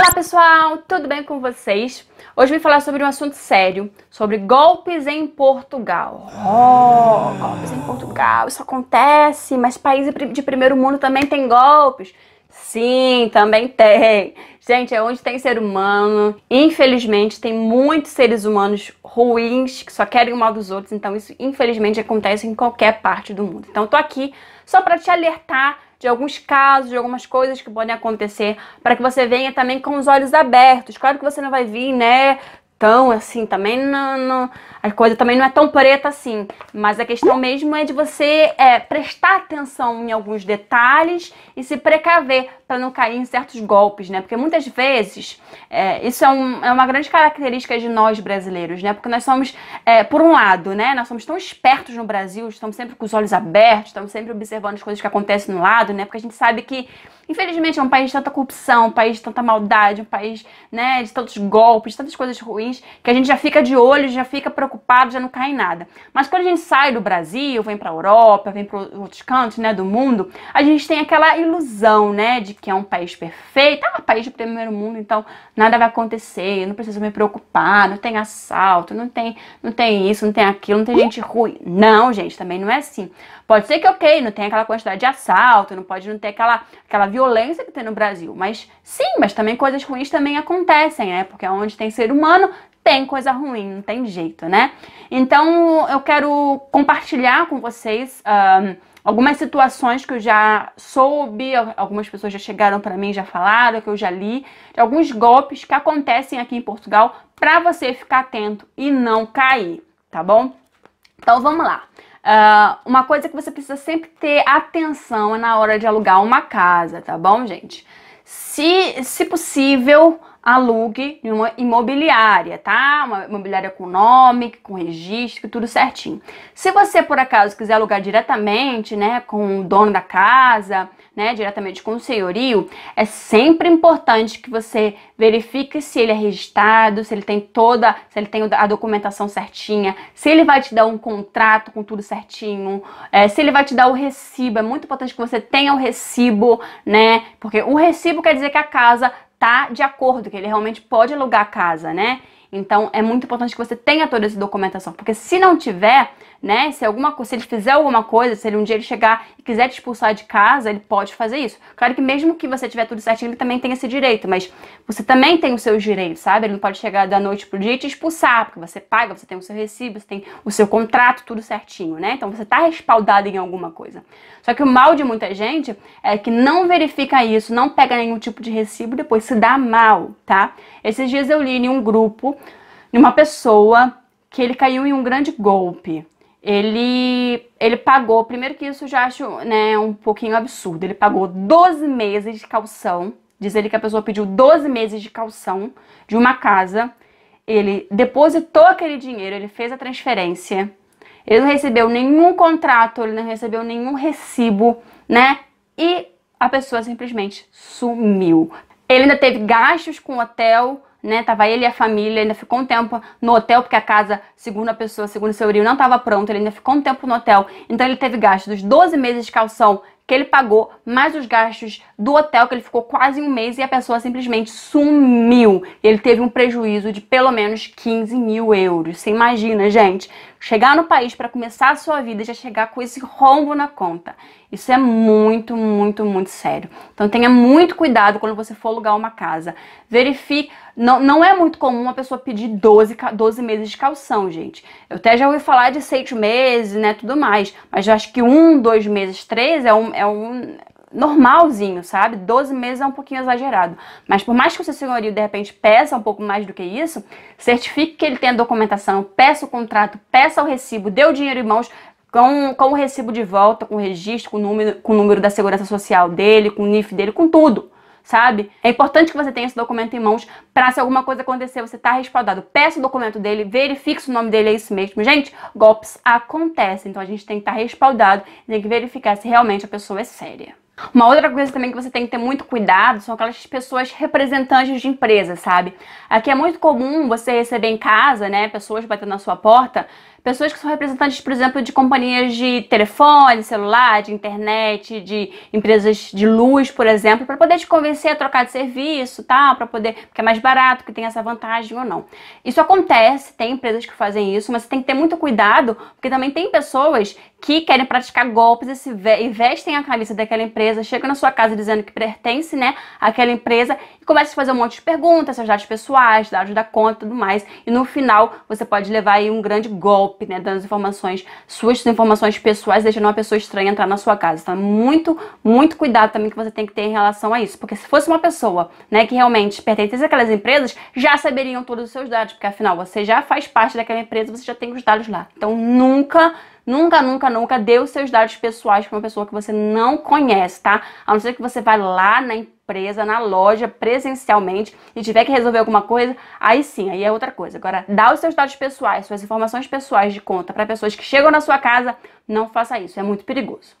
Olá pessoal, tudo bem com vocês? Hoje vim falar sobre um assunto sério, sobre golpes em Portugal. Oh, hum. golpes em Portugal, isso acontece, mas países de primeiro mundo também tem golpes. Sim, também tem. Gente, é onde tem ser humano. Infelizmente, tem muitos seres humanos ruins que só querem o mal dos outros. Então, isso infelizmente acontece em qualquer parte do mundo. Então, eu tô aqui só para te alertar de alguns casos, de algumas coisas que podem acontecer, para que você venha também com os olhos abertos. Claro que você não vai vir, né, tão assim, também não, não, a coisa também não é tão preta assim. Mas a questão mesmo é de você é, prestar atenção em alguns detalhes e se precaver para não cair em certos golpes, né? Porque muitas vezes é, isso é, um, é, uma grande característica de nós brasileiros, né? Porque nós somos, é, por um lado, né? Nós somos tão espertos no Brasil, estamos sempre com os olhos abertos, estamos sempre observando as coisas que acontecem no lado, né? Porque a gente sabe que Infelizmente, é um país de tanta corrupção, um país de tanta maldade, um país né, de tantos golpes, de tantas coisas ruins, que a gente já fica de olho, já fica preocupado, já não cai em nada. Mas quando a gente sai do Brasil, vem para a Europa, vem para outros cantos né, do mundo, a gente tem aquela ilusão né, de que é um país perfeito, é um país de primeiro mundo, então nada vai acontecer, eu não preciso me preocupar, não tem assalto, não tem, não tem isso, não tem aquilo, não tem gente ruim. Não, gente, também não é assim. Pode ser que, ok, não tem aquela quantidade de assalto, não pode não ter aquela, aquela violência violência que tem no Brasil. Mas sim, mas também coisas ruins também acontecem, né? Porque onde tem ser humano, tem coisa ruim, não tem jeito, né? Então eu quero compartilhar com vocês um, algumas situações que eu já soube, algumas pessoas já chegaram para mim, já falaram, que eu já li, de alguns golpes que acontecem aqui em Portugal para você ficar atento e não cair, tá bom? Então vamos lá. Uh, uma coisa que você precisa sempre ter atenção é na hora de alugar uma casa, tá bom, gente? Se, se possível, alugue em uma imobiliária, tá? Uma imobiliária com nome, com registro, tudo certinho. Se você, por acaso, quiser alugar diretamente, né, com o dono da casa, né, diretamente com o senhorio, é sempre importante que você verifique se ele é registrado, se ele tem toda, se ele tem a documentação certinha, se ele vai te dar um contrato com tudo certinho, é, se ele vai te dar o recibo. É muito importante que você tenha o recibo, né? Porque o recibo quer dizer que a casa tá de acordo, que ele realmente pode alugar a casa, né? Então é muito importante que você tenha toda essa documentação, porque se não tiver, né? Se alguma se ele fizer alguma coisa, se ele um dia ele chegar e quiser te expulsar de casa, ele pode fazer isso. Claro que mesmo que você tiver tudo certinho, ele também tem esse direito, mas você também tem os seus direitos, sabe? Ele não pode chegar da noite pro dia e te expulsar, porque você paga, você tem o seu recibo, você tem o seu contrato, tudo certinho, né? Então você tá respaldado em alguma coisa. Só que o mal de muita gente é que não verifica isso, não pega nenhum tipo de recibo, depois se dá mal, tá? Esses dias eu li em um grupo, de uma pessoa que ele caiu em um grande golpe ele, ele pagou, primeiro que isso eu já acho né, um pouquinho absurdo, ele pagou 12 meses de calção, diz ele que a pessoa pediu 12 meses de calção de uma casa, ele depositou aquele dinheiro, ele fez a transferência, ele não recebeu nenhum contrato, ele não recebeu nenhum recibo, né? E a pessoa simplesmente sumiu. Ele ainda teve gastos com o hotel, né? Tava ele e a família, ainda ficou um tempo no hotel, porque a casa, segundo a pessoa, segundo o seu Rio, não estava pronta, ele ainda ficou um tempo no hotel. Então ele teve gastos dos 12 meses de calção que ele pagou, mais os gastos do hotel, que ele ficou quase um mês e a pessoa simplesmente sumiu. Ele teve um prejuízo de pelo menos 15 mil euros. Você imagina, gente? chegar no país para começar a sua vida e já chegar com esse rombo na conta. Isso é muito, muito, muito sério. Então tenha muito cuidado quando você for alugar uma casa. Verifique. Não, não é muito comum uma pessoa pedir 12, 12 meses de calção, gente. Eu até já ouvi falar de seis meses, né? Tudo mais. Mas eu acho que um, dois meses, três é um. É um normalzinho, sabe? 12 meses é um pouquinho exagerado. Mas por mais que o seu senhorio, de repente, peça um pouco mais do que isso, certifique que ele tem a documentação, peça o contrato, peça o recibo, dê o dinheiro em mãos, com, com o recibo de volta, com o registro, com o, número, com o número da segurança social dele, com o NIF dele, com tudo, sabe? É importante que você tenha esse documento em mãos para se alguma coisa acontecer, você tá respaldado. Peça o documento dele, verifique se o nome dele é isso mesmo. Gente, golpes acontecem, então a gente tem que estar tá respaldado, tem que verificar se realmente a pessoa é séria. Uma outra coisa também que você tem que ter muito cuidado são aquelas pessoas representantes de empresas, sabe? Aqui é muito comum você receber em casa, né, pessoas batendo na sua porta pessoas que são representantes, por exemplo, de companhias de telefone, celular, de internet, de empresas de luz, por exemplo, para poder te convencer a trocar de serviço, tal, tá? para poder, porque é mais barato, que tem essa vantagem ou não. Isso acontece, tem empresas que fazem isso, mas você tem que ter muito cuidado, porque também tem pessoas que querem praticar golpes e se investem a camisa daquela empresa, chegam na sua casa dizendo que pertence, né, àquela empresa e começa a fazer um monte de perguntas, seus dados pessoais, dados da conta, tudo mais, e no final você pode levar aí um grande golpe golpe, né, dando informações, suas informações pessoais, deixando uma pessoa estranha entrar na sua casa. Então, é muito, muito cuidado também que você tem que ter em relação a isso. Porque se fosse uma pessoa, né, que realmente pertence àquelas empresas, já saberiam todos os seus dados, porque afinal você já faz parte daquela empresa, você já tem os dados lá. Então, nunca Nunca, nunca, nunca dê os seus dados pessoais para uma pessoa que você não conhece, tá? A não ser que você vá lá na empresa empresa, na loja, presencialmente e tiver que resolver alguma coisa, aí sim, aí é outra coisa. Agora, dá os seus dados pessoais, suas informações pessoais de conta para pessoas que chegam na sua casa, não faça isso, é muito perigoso.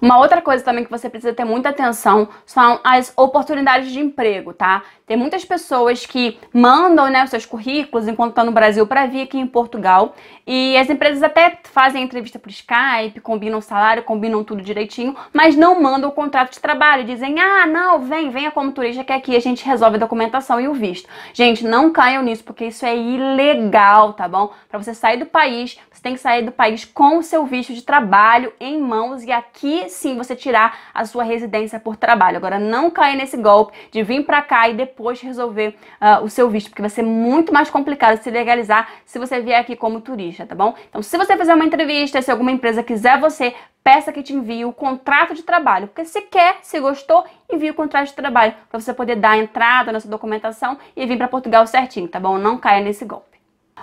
Uma outra coisa também que você precisa ter muita atenção são as oportunidades de emprego, tá? Tem muitas pessoas que mandam né, os seus currículos enquanto estão tá no Brasil para vir aqui em Portugal. E as empresas até fazem entrevista por Skype, combinam salário, combinam tudo direitinho, mas não mandam o contrato de trabalho. Dizem, ah, não, vem, venha como turista que aqui a gente resolve a documentação e o visto. Gente, não caiam nisso, porque isso é ilegal, tá bom? Para você sair do país, você tem que sair do país com o seu visto de trabalho em mãos e aqui sim você tirar a sua residência por trabalho. Agora, não cair nesse golpe de vir para cá e depois resolver uh, o seu visto, porque vai ser muito mais complicado se legalizar se você vier aqui como turista, tá bom? Então, se você fizer uma entrevista, se alguma empresa quiser você, peça que te envie o contrato de trabalho, porque se quer, se gostou, envie o contrato de trabalho para você poder dar entrada na sua documentação e vir para Portugal certinho, tá bom? Não caia nesse golpe.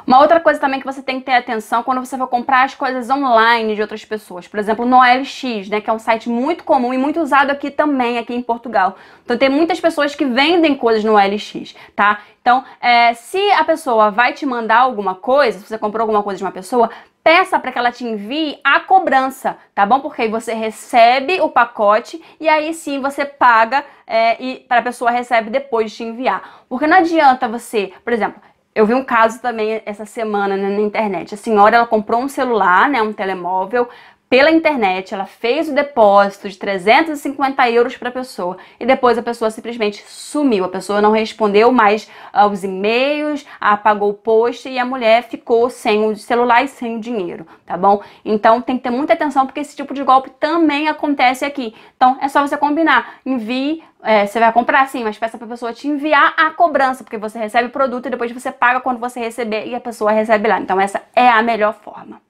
Uma outra coisa também que você tem que ter atenção quando você for comprar as coisas online de outras pessoas. Por exemplo, no OLX, né, que é um site muito comum e muito usado aqui também, aqui em Portugal. Então tem muitas pessoas que vendem coisas no OLX, tá? Então, é, se a pessoa vai te mandar alguma coisa, se você comprou alguma coisa de uma pessoa, peça para que ela te envie a cobrança, tá bom? Porque aí você recebe o pacote e aí sim você paga é, e para a pessoa recebe depois de te enviar. Porque não adianta você, por exemplo, eu vi um caso também essa semana né, na internet. A senhora ela comprou um celular, né, um telemóvel, pela internet, ela fez o depósito de 350 euros para a pessoa e depois a pessoa simplesmente sumiu. A pessoa não respondeu mais aos ah, e-mails, apagou o post e a mulher ficou sem o celular e sem o dinheiro, tá bom? Então tem que ter muita atenção porque esse tipo de golpe também acontece aqui. Então é só você combinar, envie é, você vai comprar sim, mas peça para a pessoa te enviar a cobrança, porque você recebe o produto e depois você paga quando você receber e a pessoa recebe lá. Então essa é a melhor forma.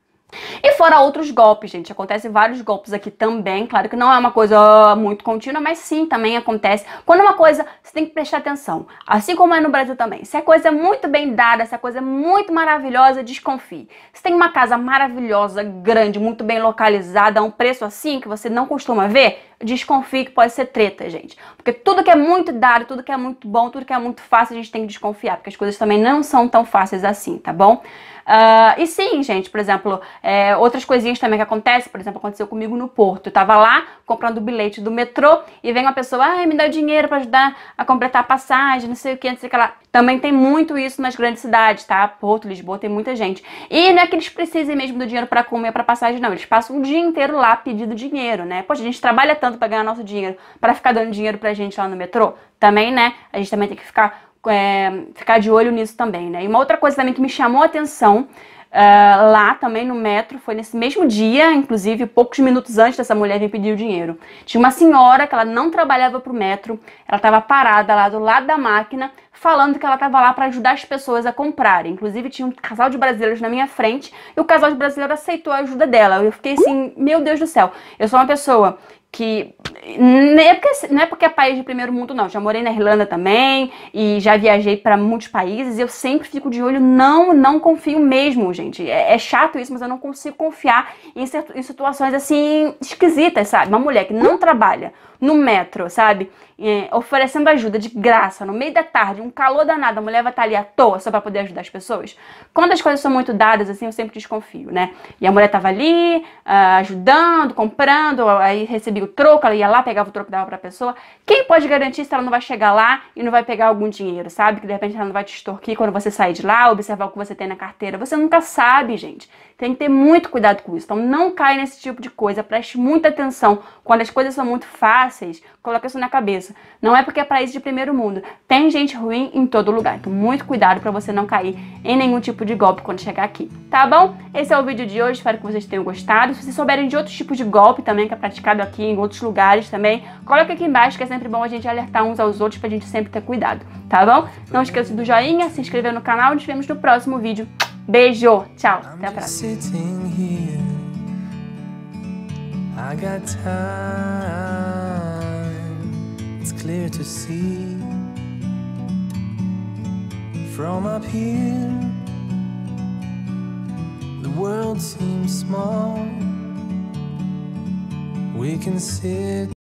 E fora outros golpes, gente. Acontecem vários golpes aqui também. Claro que não é uma coisa ah, muito contínua, mas sim, também acontece. Quando é uma coisa, você tem que prestar atenção. Assim como é no Brasil também. Se a coisa é muito bem dada, se a coisa é muito maravilhosa, desconfie. Se tem uma casa maravilhosa, grande, muito bem localizada, a um preço assim que você não costuma ver, desconfie que pode ser treta, gente. Porque tudo que é muito dado, tudo que é muito bom, tudo que é muito fácil, a gente tem que desconfiar. Porque as coisas também não são tão fáceis assim, tá bom? Uh, e sim, gente, por exemplo, é, outras coisinhas também que acontecem, por exemplo, aconteceu comigo no Porto. Eu tava lá comprando o bilhete do metrô e vem uma pessoa, ai, me dá dinheiro para ajudar a completar a passagem, não sei o que, não sei o que lá. Também tem muito isso nas grandes cidades, tá? Porto, Lisboa, tem muita gente. E não é que eles precisem mesmo do dinheiro para comer, para passagem, não. Eles passam o dia inteiro lá pedindo dinheiro, né? Poxa, a gente trabalha tanto para ganhar nosso dinheiro, para ficar dando dinheiro pra gente lá no metrô? Também, né? A gente também tem que ficar é, ficar de olho nisso também, né? E uma outra coisa também que me chamou a atenção Uh, lá também no metro, foi nesse mesmo dia, inclusive poucos minutos antes dessa mulher vir pedir o dinheiro. Tinha uma senhora que ela não trabalhava pro metro, ela estava parada lá do lado da máquina, falando que ela estava lá para ajudar as pessoas a comprarem. Inclusive, tinha um casal de brasileiros na minha frente e o casal de brasileiros aceitou a ajuda dela. Eu fiquei assim, meu Deus do céu, eu sou uma pessoa que não é, porque, não é porque é país de primeiro mundo, não. Já morei na Irlanda também e já viajei para muitos países. eu sempre fico de olho, não, não confio mesmo, gente. É, é chato isso, mas eu não consigo confiar em, em situações assim esquisitas, sabe? Uma mulher que não trabalha no metro, sabe? É, oferecendo ajuda de graça no meio da tarde, um calor danado, a mulher vai estar tá ali à toa só para poder ajudar as pessoas? Quando as coisas são muito dadas, assim, eu sempre desconfio, né? E a mulher estava ali, uh, ajudando, comprando, aí recebia o troco, ela ia lá, pegava o troco e dava a pessoa. Quem pode garantir se ela não vai chegar lá e não vai pegar algum dinheiro, sabe? Que de repente ela não vai te extorquir quando você sair de lá, observar o que você tem na carteira. Você nunca sabe, gente. Tem que ter muito cuidado com isso. Então não cai nesse tipo de coisa. Preste muita atenção. Quando as coisas são muito fáceis, coloque isso na cabeça. Não é porque é país de primeiro mundo. Tem gente ruim em todo lugar. Então muito cuidado para você não cair em nenhum tipo de golpe quando chegar aqui. Tá bom? Esse é o vídeo de hoje. Espero que vocês tenham gostado. Se vocês souberem de outros tipos de golpe também que é praticado aqui em outros lugares também, coloque aqui embaixo que é sempre bom a gente alertar uns aos outros pra gente sempre ter cuidado, tá bom? Não esqueça do joinha, se inscrever no canal. Nos vemos no próximo vídeo. Beijo, tchau, até a próxima. From up here, the world seems small. We can sit.